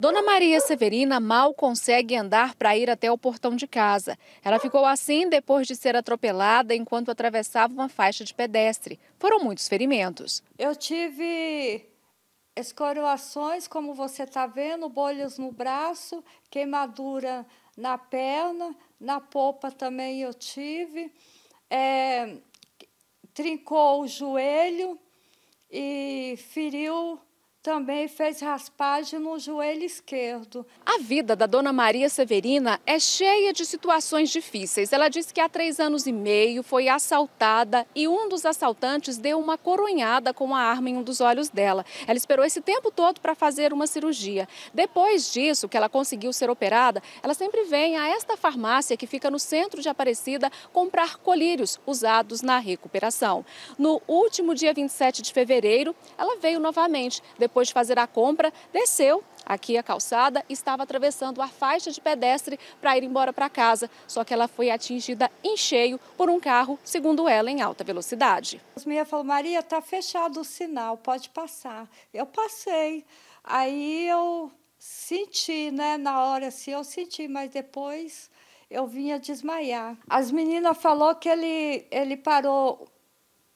Dona Maria Severina mal consegue andar para ir até o portão de casa. Ela ficou assim depois de ser atropelada enquanto atravessava uma faixa de pedestre. Foram muitos ferimentos. Eu tive escoriações, como você está vendo, bolhas no braço, queimadura na perna, na polpa também eu tive. É, trincou o joelho e feriu também fez raspagem no joelho esquerdo. A vida da dona Maria Severina é cheia de situações difíceis. Ela disse que há três anos e meio foi assaltada e um dos assaltantes deu uma coronhada com a arma em um dos olhos dela. Ela esperou esse tempo todo para fazer uma cirurgia. Depois disso, que ela conseguiu ser operada, ela sempre vem a esta farmácia que fica no centro de Aparecida comprar colírios usados na recuperação. No último dia 27 de fevereiro, ela veio novamente depois de fazer a compra, desceu aqui a calçada estava atravessando a faixa de pedestre para ir embora para casa, só que ela foi atingida em cheio por um carro, segundo ela, em alta velocidade. As meninas falaram, Maria, tá fechado o sinal, pode passar. Eu passei, aí eu senti, né, na hora assim, eu senti, mas depois eu vinha desmaiar. As meninas falou que ele, ele parou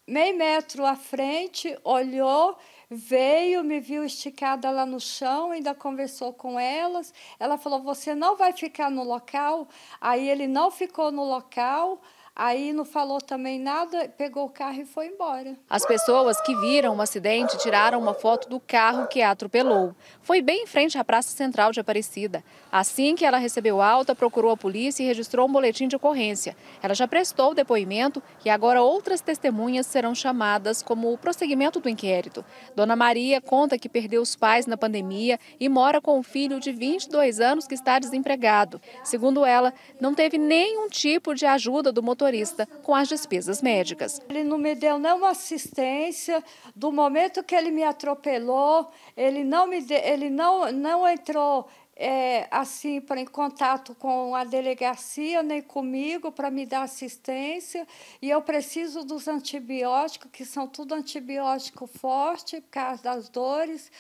meio metro à frente, olhou, veio, me viu esticada lá no chão, ainda conversou com elas. Ela falou: Você não vai ficar no local? Aí ele não ficou no local. Aí não falou também nada, pegou o carro e foi embora. As pessoas que viram o acidente tiraram uma foto do carro que a atropelou. Foi bem em frente à Praça Central de Aparecida. Assim que ela recebeu alta, procurou a polícia e registrou um boletim de ocorrência. Ela já prestou depoimento e agora outras testemunhas serão chamadas como o prosseguimento do inquérito. Dona Maria conta que perdeu os pais na pandemia e mora com um filho de 22 anos que está desempregado. Segundo ela, não teve nenhum tipo de ajuda do motorista motorista com as despesas médicas. Ele não me deu nenhuma assistência. Do momento que ele me atropelou, ele não me deu, ele não, não entrou é, assim para em contato com a delegacia nem comigo para me dar assistência e eu preciso dos antibióticos que são tudo antibiótico forte por causa das dores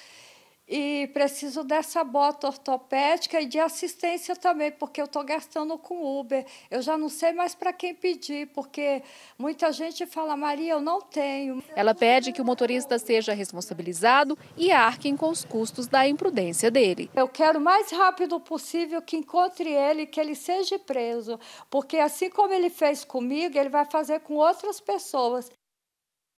e preciso dessa bota ortopédica e de assistência também, porque eu estou gastando com Uber. Eu já não sei mais para quem pedir, porque muita gente fala, Maria, eu não tenho. Ela pede que o motorista seja responsabilizado e arquem com os custos da imprudência dele. Eu quero o mais rápido possível que encontre ele, que ele seja preso, porque assim como ele fez comigo, ele vai fazer com outras pessoas.